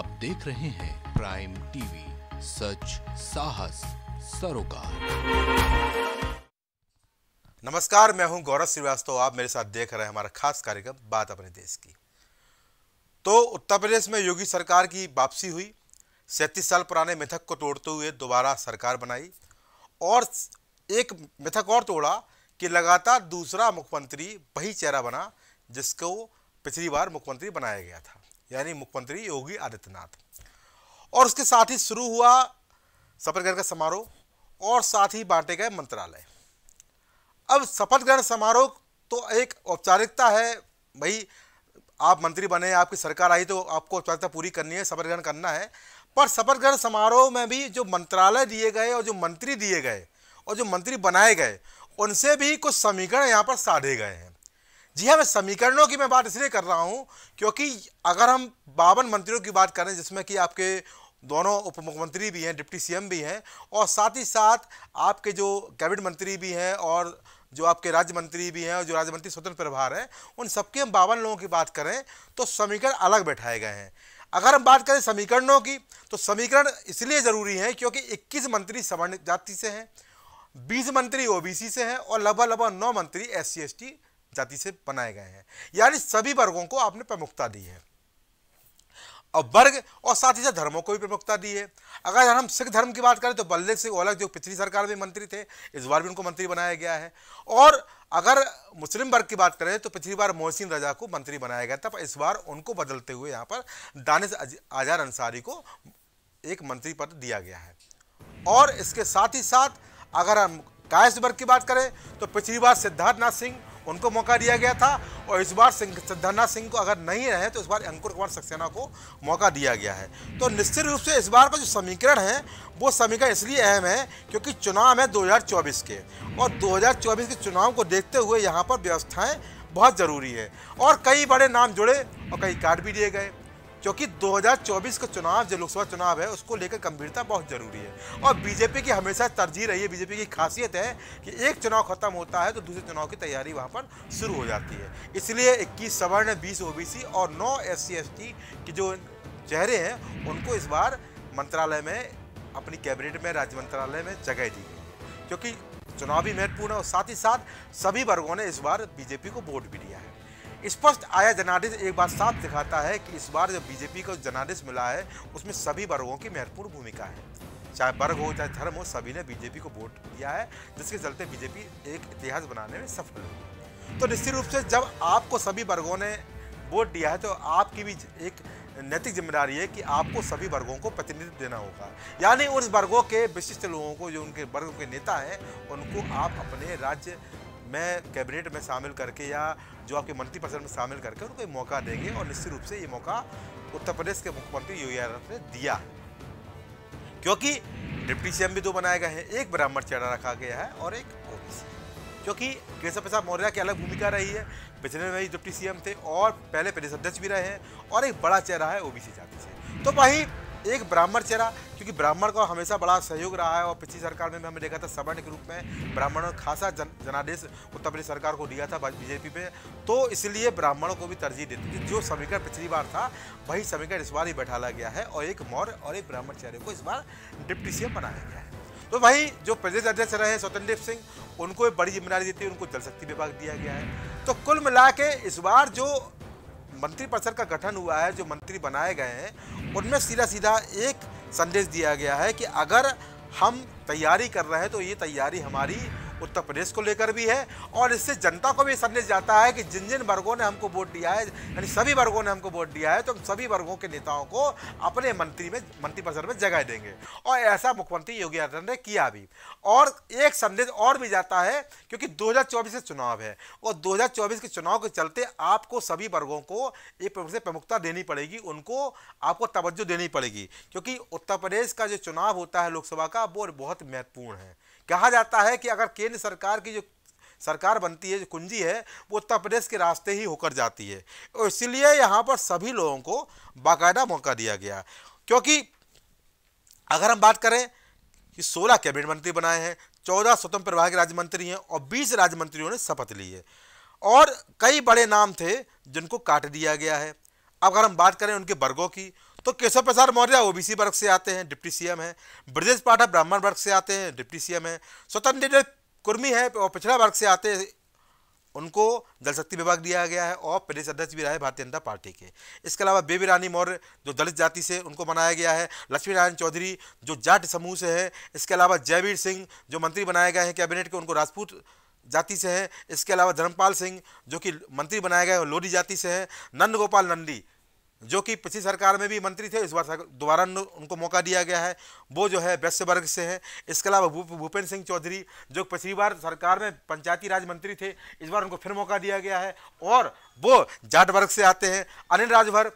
आप देख रहे हैं प्राइम टीवी सच साहस सरोकार नमस्कार मैं हूं गौरव श्रीवास्तव तो आप मेरे साथ देख रहे हैं हमारा खास कार्यक्रम बात अपने देश की तो उत्तर प्रदेश में योगी सरकार की वापसी हुई सैंतीस साल पुराने मिथक को तोड़ते हुए दोबारा सरकार बनाई और एक मिथक और तोड़ा कि लगातार दूसरा मुख्यमंत्री वही चेहरा बना जिसको पिछली बार मुख्यमंत्री बनाया गया था यानी मुख्यमंत्री योगी आदित्यनाथ और उसके साथ ही शुरू हुआ शपथ ग्रहण का समारोह और साथ ही बांटे गए मंत्रालय अब शपथ ग्रहण समारोह तो एक औपचारिकता है भाई आप मंत्री बने आपकी सरकार आई तो आपको औपचारिकता पूरी करनी है शपथ ग्रहण करना है पर शपथ ग्रहण समारोह में भी जो मंत्रालय दिए गए और जो मंत्री दिए गए और जो मंत्री बनाए गए उनसे भी कुछ समीकरण यहाँ पर साधे गए हैं जी हाँ मैं समीकरणों की मैं बात इसलिए कर रहा हूँ क्योंकि अगर हम बावन मंत्रियों की बात करें जिसमें कि आपके दोनों उप मुख्यमंत्री भी हैं डिप्टी सीएम भी हैं और साथ ही साथ आपके जो कैबिनेट मंत्री भी हैं और जो आपके राज्य मंत्री भी हैं और जो राज्य मंत्री स्वतंत्र प्रभार हैं उन सबके हम बावन लोगों की बात करें तो समीकरण अलग बैठाए गए हैं अगर हम बात करें समीकरणों की तो समीकरण इसलिए ज़रूरी है क्योंकि 21 मंत्री सवर्ण जाति से हैं 20 मंत्री ओबीसी से हैं और लगभग लगभग नौ मंत्री एस सी जाति से बनाए गए हैं यानी सभी वर्गों को आपने प्रमुखता दी है और वर्ग और साथ ही साथ धर्मों को भी प्रमुखता दी है अगर हम सिख धर्म की बात करें तो बल्ले सिंह ओलख जो पिछली सरकार में मंत्री थे इस बार भी उनको मंत्री बनाया गया है और अगर मुस्लिम वर्ग की बात करें तो पिछली बार मोहसिन रजा को मंत्री बनाया गया था पर इस बार उनको बदलते हुए यहाँ पर दानिश आजार अंसारी को एक मंत्री पद दिया गया है और इसके साथ ही साथ अगर हम कायस वर्ग की बात करें तो पिछली बार सिद्धार्थनाथ सिंह उनको मौका दिया गया था और इस बार सिंह सिंह को अगर नहीं रहे तो इस बार अंकुर कुमार सक्सेना को मौका दिया गया है तो निश्चित रूप से इस बार का जो समीकरण है वो समीकरण इसलिए अहम है क्योंकि चुनाव है 2024 के और 2024 के चुनाव को देखते हुए यहाँ पर व्यवस्थाएँ बहुत ज़रूरी है और कई बड़े नाम जुड़े और कई कार्ड भी दिए गए क्योंकि 2024 का चुनाव जो लोकसभा चुनाव है उसको लेकर गंभीरता बहुत जरूरी है और बीजेपी की हमेशा तरजीह रही है बीजेपी की खासियत है कि एक चुनाव खत्म होता है तो दूसरे चुनाव की तैयारी वहाँ पर शुरू हो जाती है इसलिए इक्कीस सवर्ण बीस ओ और नौ एस सी के जो चेहरे हैं उनको इस बार मंत्रालय में अपनी कैबिनेट में राज्य मंत्रालय में जगह दी गई क्योंकि चुनाव भी महत्वपूर्ण है और साथ ही साथ सभी वर्गों ने इस बार बीजेपी को वोट भी दिया है स्पष्ट आया जनादेश एक बार साफ दिखाता है कि इस बार जो बीजेपी को जनादेश मिला है उसमें सभी वर्गों की महत्वपूर्ण भूमिका है चाहे वर्ग हो चाहे धर्म हो सभी ने बीजेपी को वोट दिया है जिसके चलते बीजेपी एक इतिहास बनाने में सफल हुई तो निश्चित रूप से जब आपको सभी वर्गों ने वोट दिया है तो आपकी भी एक नैतिक जिम्मेदारी है कि आपको सभी वर्गों को प्रतिनिधित्व देना होगा यानी उन वर्गों के विशिष्ट लोगों को जो उनके वर्ग के नेता हैं उनको आप अपने राज्य मैं कैबिनेट में शामिल करके या जो आपके मंत्रिपरिषद में शामिल करके उनको मौका देंगे और निश्चित रूप से ये मौका उत्तर प्रदेश के मुख्यमंत्री योगी आदित्यनाथ ने दिया क्योंकि डिप्टी सीएम भी दो बनाए गए हैं एक ब्राह्मण चेहरा रखा गया है और एक ओबीसी क्योंकि केशव प्रसाद मौर्य की अलग भूमिका रही है पिछले में डिप्टी सीएम थे और पहले प्रदेश अध्यक्ष भी रहे हैं और एक बड़ा चेहरा है ओबीसी जाति से तो वहीं एक ब्राह्मण चेहरा क्योंकि ब्राह्मण का हमेशा बड़ा सहयोग रहा है और पिछली सरकार में भी हमने देखा था सवर्ण के रूप में ब्राह्मणों ने खासा जन जनादेश उत्तर प्रदेश सरकार को दिया था बीजेपी पे तो इसलिए ब्राह्मणों को भी तरजीह देती थी जो समीकरण पिछली बार था वही समीकरण इस बार ही बैठाला गया है और एक मौर्य और एक ब्राह्मण चेहरे को इस बार डिप्टी सी बनाया गया है तो वहीं जो प्रदेश अध्यक्ष रहे स्वतंत्र सिंह उनको बड़ी जिम्मेदारी देती है उनको जल शक्ति विभाग दिया गया है तो कुल मिला के इस बार जो मंत्रिपरिषद का गठन हुआ है जो मंत्री बनाए गए हैं उनमें सीधा सीधा एक संदेश दिया गया है कि अगर हम तैयारी कर रहे हैं तो ये तैयारी हमारी उत्तर प्रदेश को लेकर भी है और इससे जनता को भी संदेश जाता है कि जिन जिन वर्गों ने हमको वोट दिया है यानी सभी वर्गों ने हमको वोट दिया है तो हम सभी वर्गों के नेताओं को अपने मंत्री में मंत्रिपरिषद में जगह देंगे और ऐसा मुख्यमंत्री योगी आदित्यनाथ ने किया भी और एक संदेश और भी जाता है क्योंकि दो से चुनाव है और दो के चुनाव के चलते आपको सभी वर्गों को एक प्रमुखता देनी पड़ेगी उनको आपको तवज्जो देनी पड़ेगी क्योंकि उत्तर प्रदेश का जो चुनाव होता है लोकसभा का वो बहुत महत्वपूर्ण है कहा जाता है कि अगर केंद्र सरकार की जो सरकार बनती है जो कुंजी है वो उत्तर प्रदेश के रास्ते ही होकर जाती है और इसलिए यहाँ पर सभी लोगों को बाकायदा मौका दिया गया क्योंकि अगर हम बात करें कि 16 कैबिनेट मंत्री बनाए हैं 14 स्वतंत्र प्रभाग के राज्य मंत्री हैं और 20 राज्य मंत्रियों ने शपथ ली है और कई बड़े नाम थे जिनको काट दिया गया है अब अगर हम बात करें उनके वर्गों की तो केशव प्रसाद मौर्य ओबीसी वर्ग से आते हैं डिप्टी सीएम है ब्रजेश पाठक ब्राह्मण वर्ग से आते हैं डिप्टी सीएम है स्वतंत्र कुर्मी है और पिछड़ा वर्ग से आते हैं उनको जल शक्ति विभाग दिया गया है और प्रदेश अध्यक्ष भी रहे भारतीय जनता पार्टी के इसके अलावा बेबी रानी मौर्य जो दलित जाति से उनको बनाया गया है लक्ष्मी नारायण चौधरी जो जाट समूह से है इसके अलावा जयवीर सिंह जो मंत्री बनाए गए हैं कैबिनेट के उनको राजपूत जाति से हैं इसके अलावा धर्मपाल सिंह जो कि मंत्री बनाए गए हैं लोधी जाति से हैं नंद गोपाल नंदी जो कि पिछली सरकार में भी मंत्री थे इस बार दोबारा उनको मौका दिया गया है वो जो है वैश्य वर्ग से हैं इसके अलावा भूपेंद्र सिंह चौधरी जो पिछली बार सरकार में पंचायती राज मंत्री थे इस बार उनको फिर मौका दिया गया है और वो जाट वर्ग से आते हैं अनिल राजभर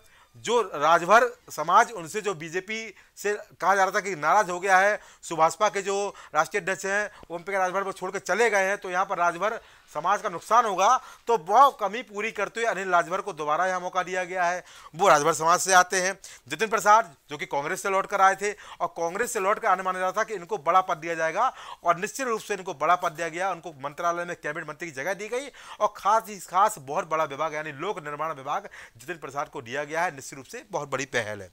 जो राजभर समाज उनसे जो बीजेपी से कहा जा रहा था कि नाराज हो गया है सुभाषपा के जो राष्ट्रीय अध्यक्ष हैं वो एमपी राजभर को छोड़कर चले गए हैं तो यहाँ पर राजभर समाज का नुकसान होगा तो वह कमी पूरी करते हुए अनिल राजभर को दोबारा यहाँ मौका दिया गया है वो राजभर समाज से आते हैं जितिन प्रसाद जो कि कांग्रेस से लौट कर आए थे और कांग्रेस से लौट कर आने माना जा रहा था कि इनको बड़ा पद दिया जाएगा और निश्चित रूप से इनको बड़ा पद दिया गया उनको मंत्रालय में कैबिनेट मंत्री की जगह दी गई और खास ही खास बहुत बड़ा विभाग यानी लोक निर्माण विभाग जितिन प्रसाद को दिया गया है निश्चित रूप से बहुत बड़ी पहल है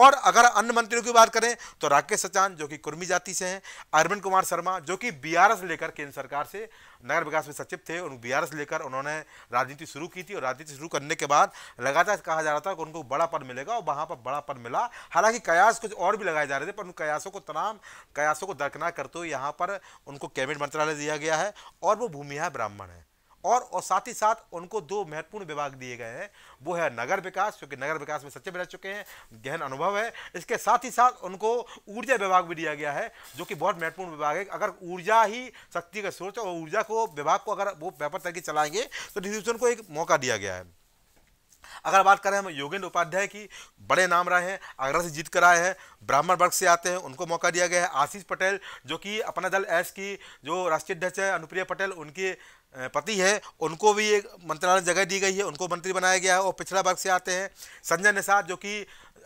और अगर अन्य मंत्रियों की बात करें तो राकेश सचान जो कि कुर्मी जाति से हैं अरविंद कुमार शर्मा जो कि बीआरएस लेकर केंद्र सरकार से नगर विकास में सचिव थे उन बीआरएस लेकर उन्होंने राजनीति शुरू की थी और राजनीति शुरू करने के बाद लगातार कहा जा रहा था कि उनको बड़ा पद मिलेगा और वहाँ पर बड़ा पद मिला हालांकि कयास कुछ और भी लगाए जा रहे थे पर उन कयासों को तमाम कयासों को दरकनार करते हुए यहाँ पर उनको कैबिनेट मंत्रालय दिया गया है और वो भूमिहा ब्राह्मण है और, और साथ ही साथ उनको दो महत्वपूर्ण विभाग दिए गए हैं वो है नगर विकास क्योंकि नगर विकास में सच्चे में रह चुके हैं गहन अनुभव है इसके साथ ही साथ उनको ऊर्जा विभाग भी दिया गया है जो कि बहुत महत्वपूर्ण विभाग है अगर ऊर्जा ही शक्ति का सोच और ऊर्जा को विभाग को अगर वो व्यापक तरीके चलाएंगे तो डिस्ट्रीब्यूशन को एक मौका दिया गया है अगर बात करें हम योगेंद्र उपाध्याय की बड़े नाम रहे हैं आगरा से जीत कर आए हैं ब्राह्मण वर्ग से आते हैं उनको मौका दिया गया है आशीष पटेल जो कि अपना दल एस की जो राष्ट्रीय अध्यक्ष है अनुप्रिया पटेल उनके पति है उनको भी एक मंत्रालय जगह दी गई है उनको मंत्री बनाया गया है और पिछड़ा वर्ग से आते हैं संजय निषाद जो कि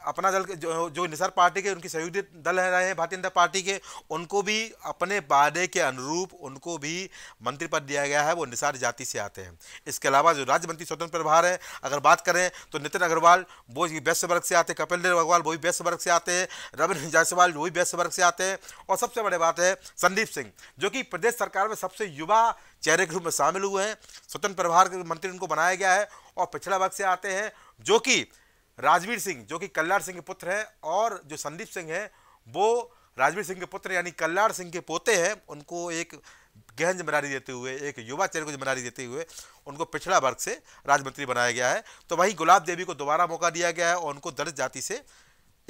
अपना दल जो जो निसार पार्टी के उनकी सहयोगी दल है रहे हैं भारतीय जनता पार्टी के उनको भी अपने वादे के अनुरूप उनको भी मंत्री पद दिया गया है वो निसार जाति से आते हैं इसके अलावा जो राज्य मंत्री स्वतंत्र प्रभार है अगर बात करें तो नितिन अग्रवाल वो व्यस्त वर्ग से आते हैं कपिल देव अग्रवाल वो भी व्यस्त वर्ग से आते हैं रविंद्र जायसवाल वो भी व्यस्त वर्ग से आते हैं और सबसे बड़ी बात है संदीप सिंह जो कि प्रदेश सरकार में सबसे युवा चेहरे के रूप में शामिल हुए हैं स्वतंत्र प्रभार मंत्री उनको बनाया गया है और पिछड़ा वर्ग से आते हैं जो कि राजवीर सिंह जो कि कल्याण सिंह के पुत्र हैं और जो संदीप सिंह हैं वो राजवीर सिंह के पुत्र यानी कल्याण सिंह के पोते हैं उनको एक गहन जिम्मेदारी देते हुए एक युवा चेहरे को जिम्मेदारी देते हुए उनको पिछड़ा वर्ग से राजमंत्री बनाया गया है तो वहीं गुलाब देवी को दोबारा मौका दिया गया है और उनको दलित जाति से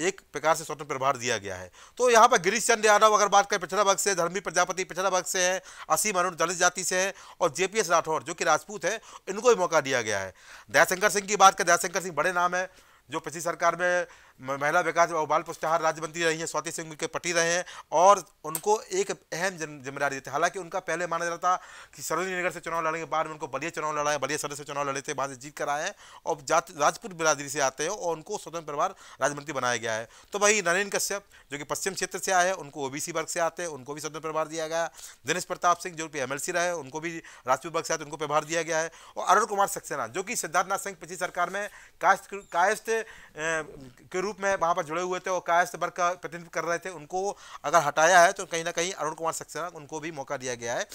एक प्रकार से स्वतंत्र प्रभार दिया गया है तो यहाँ पर गिरीश चंद्र यादव अगर बात करें पिछड़ा वर्ग से धर्मी प्रजापति पिछड़ा वर्ग से है असीम अरुण दलित जाति से है और जेपीएस राठौर जो कि राजपूत है इनको भी मौका दिया गया है दयाशंकर सिंह की बात करें दयाशंकर सिंह बड़े नाम है जो पिछली सरकार में महिला विकास और बाल पुष्टाहार राज्य मंत्री रही हैं स्वाति सिंह के पटी रहे हैं और उनको एक अहम जिम्मेदारी देते हालांकि उनका पहले माना जाता था कि सरोजनी नगर से चुनाव लड़ेंगे बाद में उनको बलिया चुनाव लड़ाए बलिया सदर से चुनाव लड़े थे वहाँ से जीत कर आए हैं और राजपूत बिरादरी से आते हैं और उनको स्वतंत्र परिवार राज्य मंत्री बनाया गया है तो वही नरेंद्र कश्यप जो कि पश्चिम क्षेत्र से आए हैं उनको ओबीसी वर्ग से आते हैं उनको भी स्वतंत्र प्रभार दिया गया दिनेश प्रताप सिंह जो कि एम रहे उनको भी राजपूत वर्ग से आते उनको प्रभार दिया गया है और अरुण कुमार सक्सेना जो कि सिद्धार्थनाथ सिंह पिछली सरकार में कायस्थ कायस्थ के रूप में वहाँ पर जुड़े हुए थे और कायस वर्ग का प्रतिनिधित्व कर रहे थे उनको अगर हटाया है तो कहीं ना कहीं अरुण कुमार सक्सेना उनको भी मौका दिया गया है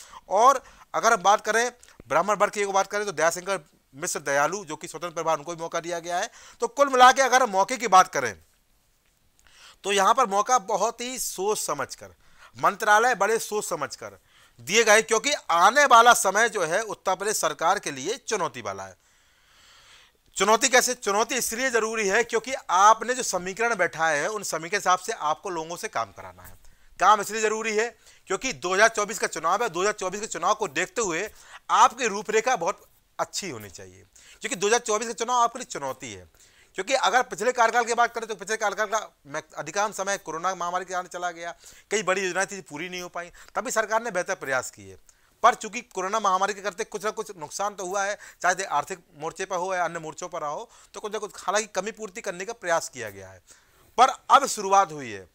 और अगर हम बात करें ब्राह्मण वर्ग की बात करें तो दयाशंकर मिश्र दयालु जो कि स्वतंत्र प्रभार उनको भी मौका दिया गया है तो कुल मिला के अगर मौके की बात करें तो यहाँ पर मौका बहुत ही सोच समझ कर मंत्रालय बड़े सोच समझ कर दिए गए क्योंकि आने वाला समय जो है उत्तर प्रदेश सरकार के लिए चुनौती वाला है चुनौती कैसे चुनौती इसलिए जरूरी है क्योंकि आपने जो समीकरण बैठाए हैं उन समीकरण हिसाब से आपको लोगों से काम कराना है काम इसलिए जरूरी है क्योंकि 2024 का चुनाव है 2024 के चुनाव को देखते हुए आपकी रूपरेखा बहुत अच्छी होनी चाहिए क्योंकि 2024 का चुनाव आपके लिए चुनौती है क्योंकि अगर पिछले कार्यकाल की बात करें तो पिछले कार्यकाल का अधिकांश समय कोरोना महामारी के कारण चला गया कई बड़ी योजनाएं थी पूरी नहीं हो पाई तभी सरकार ने बेहतर प्रयास किए पर चूंकि कोरोना महामारी के करते कुछ ना कुछ नुकसान तो हुआ है चाहे आर्थिक मोर्चे पर हो या अन्य मोर्चों पर हो तो कुछ ना कुछ हालांकि कमी पूर्ति करने का प्रयास किया गया है पर अब शुरुआत हुई है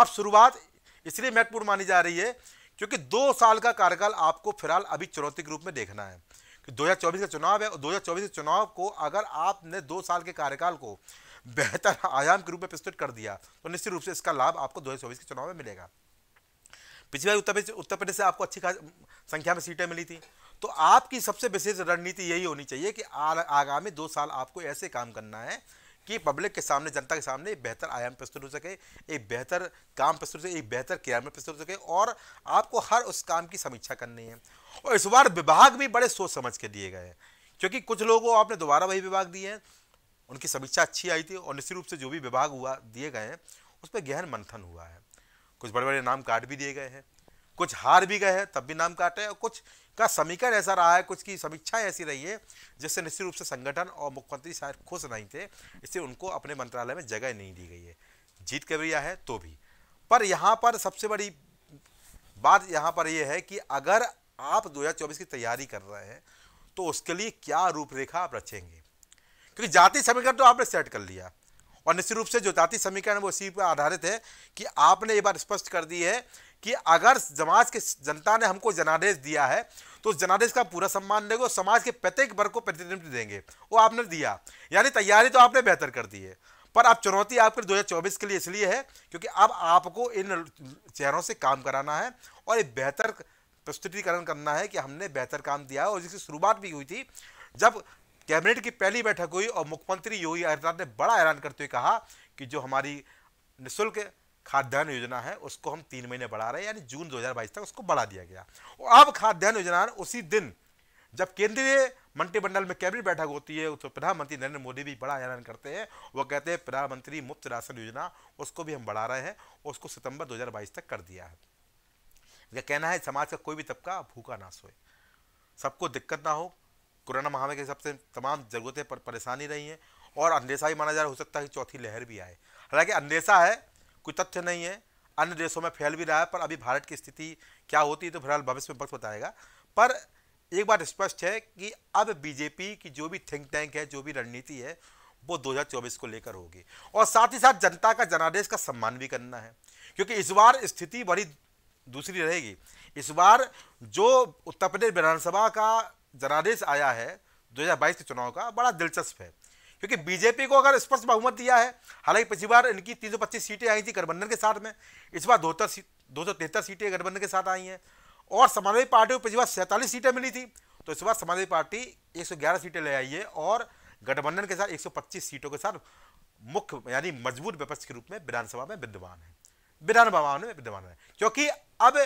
अब शुरुआत इसलिए महत्वपूर्ण मानी जा रही है क्योंकि दो साल का कार्यकाल आपको फिलहाल अभी चुनौती के रूप में देखना है कि 2024 का चुनाव है और 2024 के चुनाव को अगर आपने दो साल के कार्यकाल को बेहतर आयाम के रूप में प्रस्तुत कर दिया तो निश्चित रूप से इसका लाभ आपको 2024 के चुनाव में मिलेगा पिछली बार उत्तर प्रदेश उत्तर प्रदेश से आपको अच्छी संख्या में सीटें मिली थी तो आपकी सबसे विशेष रणनीति यही होनी चाहिए कि आगामी दो साल आपको ऐसे काम करना है कि पब्लिक के सामने जनता के सामने बेहतर आयाम प्रस्तुत हो सके एक बेहतर काम प्रस्तुत हो सके एक बेहतर क्रिया में प्रस्तुत हो सके और आपको हर उस काम की समीक्षा करनी है और इस बार विभाग भी बड़े सोच समझ के दिए गए हैं क्योंकि कुछ लोगों को आपने दोबारा वही विभाग दिए हैं उनकी समीक्षा अच्छी आई थी और निश्चित रूप से जो भी विभाग हुआ दिए गए हैं उस पर गहन मंथन हुआ है कुछ बड़े बड़े नाम काट भी दिए गए हैं कुछ हार भी गए हैं तब भी नाम काटे और कुछ का समीकरण ऐसा रहा है कुछ की समीक्षाएं ऐसी रही है जिससे निश्चित रूप से संगठन और मुख्यमंत्री शायद खुश नहीं थे इससे उनको अपने मंत्रालय में जगह नहीं दी गई है जीत कर कवरिया है तो भी पर यहाँ पर सबसे बड़ी बात यहाँ पर यह है कि अगर आप 2024 की तैयारी कर रहे हैं तो उसके लिए क्या रूपरेखा आप रचेंगे क्योंकि जाति समीकरण तो आपने सेट कर लिया और निश्चित रूप से जो जाति समीकरण वो इसी पर आधारित है कि आपने ये बात स्पष्ट कर दी है कि अगर समाज के जनता ने हमको जनादेश दिया है तो उस जनादेश का पूरा सम्मान देंगे और समाज के प्रत्येक वर्ग को प्रतिनिधित्व देंगे वो आपने दिया यानी तैयारी तो आपने बेहतर कर दी है पर अब चुनौती आपके 2024 के लिए इसलिए है क्योंकि अब आपको इन चेहरों से काम कराना है और एक बेहतर प्रस्तुतिकरण करना है कि हमने बेहतर काम दिया है और जिसकी शुरुआत भी हुई थी जब कैबिनेट की पहली बैठक हुई और मुख्यमंत्री योगी आदित्यनाथ ने बड़ा ऐलान करते हुए कहा कि जो हमारी निःशुल्क खाद्यान्न योजना है उसको हम तीन महीने बढ़ा रहे हैं यानी जून 2022 तक उसको बढ़ा दिया गया और अब खाद्यान्न योजना उसी दिन जब केंद्रीय मंत्रिमंडल में कैबिनेट बैठक होती है तो प्रधानमंत्री नरेंद्र मोदी भी बड़ा ऐलान करते हैं वो कहते हैं प्रधानमंत्री मुफ्त राशन योजना उसको भी हम बढ़ा रहे हैं उसको सितंबर 2022 तक कर दिया है यह कहना है समाज का कोई भी तबका भूखा ना सोए सबको दिक्कत ना हो कोरोना महामारी के हिसाब से तमाम ज़रूरतें पर परेशानी रही हैं और अंदेशा ही माना जा रहा हो सकता है कि चौथी लहर भी आए हालांकि अंदेशा है कोई तथ्य नहीं है अन्य देशों में फैल भी रहा है पर अभी भारत की स्थिति क्या होती है तो फिलहाल भविष्य में वक्त बताएगा पर एक बात स्पष्ट है कि अब बीजेपी की जो भी थिंक टैंक है जो भी रणनीति है वो 2024 को लेकर होगी और साथ ही साथ जनता का जनादेश का सम्मान भी करना है क्योंकि इस बार स्थिति बड़ी दूसरी रहेगी इस बार जो उत्तर प्रदेश विधानसभा का जनादेश आया है 2022 के चुनाव का बड़ा दिलचस्प है क्योंकि बीजेपी को अगर स्पष्ट बहुमत दिया है हालांकि पिछली बार इनकी तीन सीटें आई थी गठबंधन के साथ में इस बार दो सौ तिहत्तर सीटें गठबंधन के साथ आई हैं और समाजवादी पार्टी को पिछली बार सैंतालीस सीटें मिली थी तो इस बार समाजवादी पार्टी 111 सीटें ले आई है और गठबंधन के साथ 125 सीटों के साथ मुख्य यानी मजबूत विपक्ष के रूप में विधानसभा में विद्यमान है विधान भवन में विद्यमान है क्योंकि अब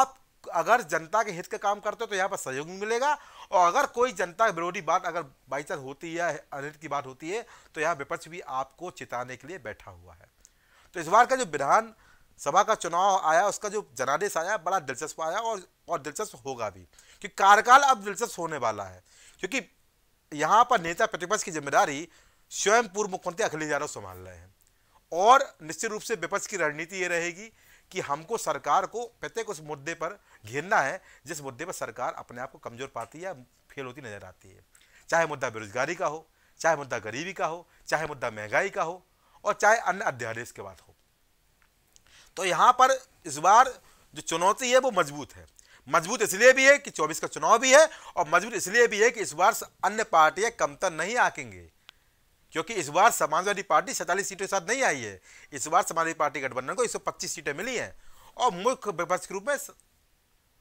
आप अगर जनता के हित का काम करते हो तो यहाँ पर सहयोग मिलेगा और अगर कोई जनता विरोधी बात अगर बाई चांस होती है अनहित की बात होती है तो यहाँ विपक्ष भी आपको चिताने के लिए बैठा हुआ है तो इस बार का जो विधान सभा का चुनाव आया उसका जो जनादेश आया बड़ा दिलचस्प आया और और दिलचस्प होगा भी क्योंकि कार्यकाल अब दिलचस्प होने वाला है क्योंकि यहाँ पर नेता प्रतिपक्ष की जिम्मेदारी स्वयं पूर्व मुख्यमंत्री अखिलेश यादव संभाल रहे हैं और निश्चित रूप से विपक्ष की रणनीति ये रहेगी कि हमको सरकार को प्रत्येक उस मुद्दे पर घेरना है जिस मुद्दे पर सरकार अपने आप को कमज़ोर पाती है फेल होती नज़र आती है चाहे मुद्दा बेरोजगारी का हो चाहे मुद्दा गरीबी का हो चाहे मुद्दा महंगाई का हो और चाहे अन्य अध्यादेश के बाद हो तो यहाँ पर इस बार जो चुनौती है वो मजबूत है मजबूत इसलिए भी है कि 24 का चुनाव भी है और मजबूत इसलिए भी है कि इस बार अन्य पार्टियां कमतर नहीं आकेंगे क्योंकि इस बार समाजवादी पार्टी सैंतालीस सीटों के साथ नहीं आई है इस बार समाजवादी पार्टी गठबंधन को 125 सीटें मिली हैं और मुख्य विपक्ष के रूप में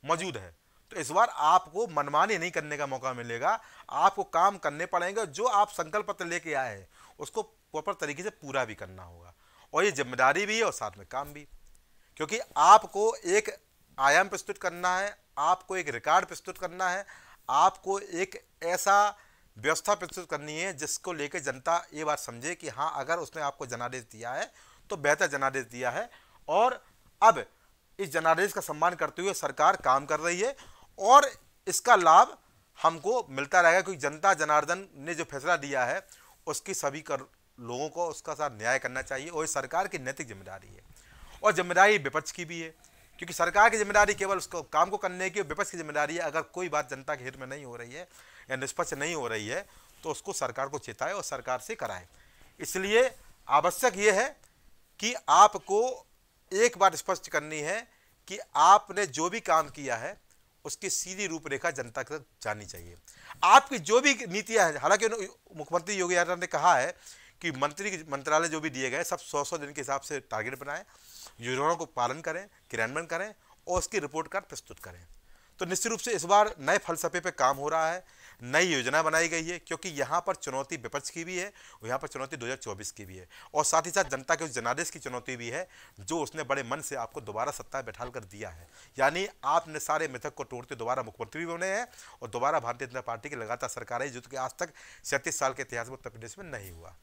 मौजूद है तो इस बार आपको मनमानी नहीं करने का मौका मिलेगा आपको काम करने पड़ेंगे जो आप संकल्प पत्र लेके आए हैं उसको प्रॉपर तरीके से पूरा भी करना होगा और ये जिम्मेदारी भी है और साथ में काम भी क्योंकि आपको एक आयाम प्रस्तुत करना है आपको एक रिकॉर्ड प्रस्तुत करना है आपको एक ऐसा व्यवस्था प्रस्तुत करनी है जिसको लेकर जनता ये बात समझे कि हाँ अगर उसने आपको जनादेश दिया है तो बेहतर जनादेश दिया है और अब इस जनादेश का सम्मान करते हुए सरकार काम कर रही है और इसका लाभ हमको मिलता रहेगा क्योंकि जनता जनार्दन ने जो फैसला दिया है उसकी सभी कर लोगों को उसका साथ न्याय करना चाहिए और सरकार की नैतिक जिम्मेदारी है और जिम्मेदारी विपक्ष की भी है क्योंकि सरकार की जिम्मेदारी केवल उसको काम को करने की विपक्ष की जिम्मेदारी है अगर कोई बात जनता के हित में नहीं हो रही है या निष्पक्ष नहीं हो रही है तो उसको सरकार को चेताए और सरकार से कराए इसलिए आवश्यक ये है कि आपको एक बार स्पष्ट करनी है कि आपने जो भी काम किया है उसकी सीधी रूपरेखा जनता तक जानी चाहिए आपकी जो भी नीतियाँ हैं हालांकि मुख्यमंत्री योगी आदित्यनाथ ने कहा है कि मंत्री मंत्रालय जो भी दिए गए सब सौ सौ दिन के हिसाब से टारगेट बनाए योजनाओं को पालन करें क्रियान्वयन करें और उसकी रिपोर्ट कार्ड प्रस्तुत करें तो निश्चित रूप से इस बार नए फलसफे पर काम हो रहा है नई योजना बनाई गई है क्योंकि यहाँ पर चुनौती विपक्ष की भी है और यहाँ पर चुनौती 2024 की भी है और साथ ही साथ जनता के उस जनादेश की चुनौती भी है जो उसने बड़े मन से आपको दोबारा सत्ता बैठाल कर दिया है यानी आपने सारे मिथक को तोड़ते दोबारा मुख्यमंत्री भी बने हैं और दोबारा भारतीय जनता पार्टी की लगातार सरकार है जो कि आज तक सैंतीस साल के इतिहास में उत्तर प्रदेश में नहीं हुआ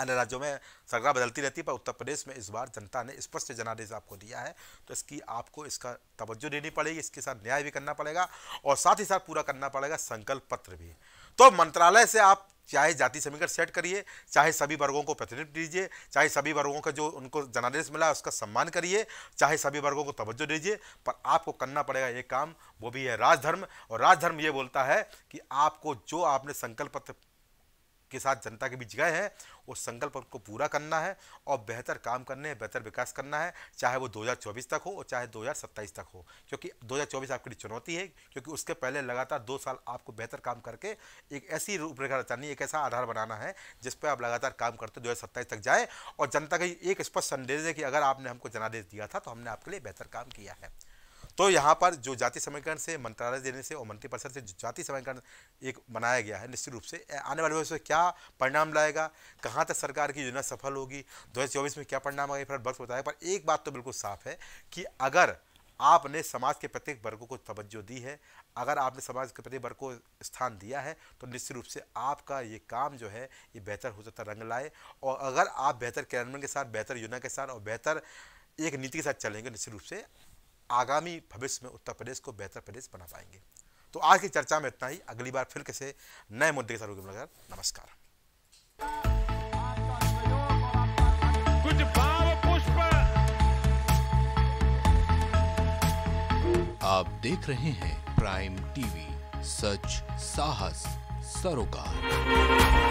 अन्य राज्यों में सरकार बदलती रहती है पर उत्तर प्रदेश में इस बार जनता ने स्पष्ट जनादेश आपको दिया है तो इसकी आपको इसका तवज्जो देनी पड़ेगी इसके साथ न्याय भी करना पड़ेगा और साथ ही साथ पूरा करना पड़ेगा संकल्प पत्र भी तो मंत्रालय से आप चाहे जाति समीकरण सेट करिए चाहे सभी वर्गों को प्रतिनिधित्व दीजिए चाहे सभी वर्गों का जो उनको जनादेश मिला उसका सम्मान करिए चाहे सभी वर्गों को तवज्जो दीजिए पर आपको करना पड़ेगा ये काम वो भी है राजधर्म और राजधर्म ये बोलता है कि आपको जो आपने संकल्प पत्र के साथ जनता के बीच गए हैं उस संकल्प को पूरा करना है और बेहतर काम करने है बेहतर विकास करना है चाहे वो 2024 तक हो और चाहे 2027 तक हो क्योंकि 2024 आपके लिए चुनौती है क्योंकि उसके पहले लगातार दो साल आपको बेहतर काम करके एक ऐसी रूपरेखा रचानी एक ऐसा आधार बनाना है जिस पर आप लगातार काम करते दो तक जाए और जनता का एक स्पष्ट संदेश है कि अगर आपने हमको जनादेश दिया था तो हमने आपके लिए बेहतर काम किया है तो यहाँ पर जो जाति समीकरण से मंत्रालय देने से और मंत्रिपरिषद से जो जाति समीकरण एक बनाया गया है निश्चित रूप से आने वाले भविष्य में क्या परिणाम लाएगा कहाँ तक सरकार की योजना सफल होगी दो में क्या परिणाम आएगा फिर वक्त बताया पर एक बात तो बिल्कुल साफ है कि अगर आपने समाज के प्रत्येक वर्ग को तवज्जो दी है अगर आपने समाज के प्रत्येक वर्ग को स्थान दिया है तो निश्चित रूप से आपका ये काम जो है ये बेहतर हो सकता रंग लाए और अगर आप बेहतर क्रियान्वयन के साथ बेहतर योजना के साथ और बेहतर एक नीति के साथ चलेंगे निश्चित रूप से आगामी भविष्य में उत्तर प्रदेश को बेहतर प्रदेश बना पाएंगे तो आज की चर्चा में इतना ही अगली बार फिर किसी नए मुद्दे के साथ नमस्कार कुछ भाव पुष्प आप देख रहे हैं प्राइम टीवी सच साहस सरोकार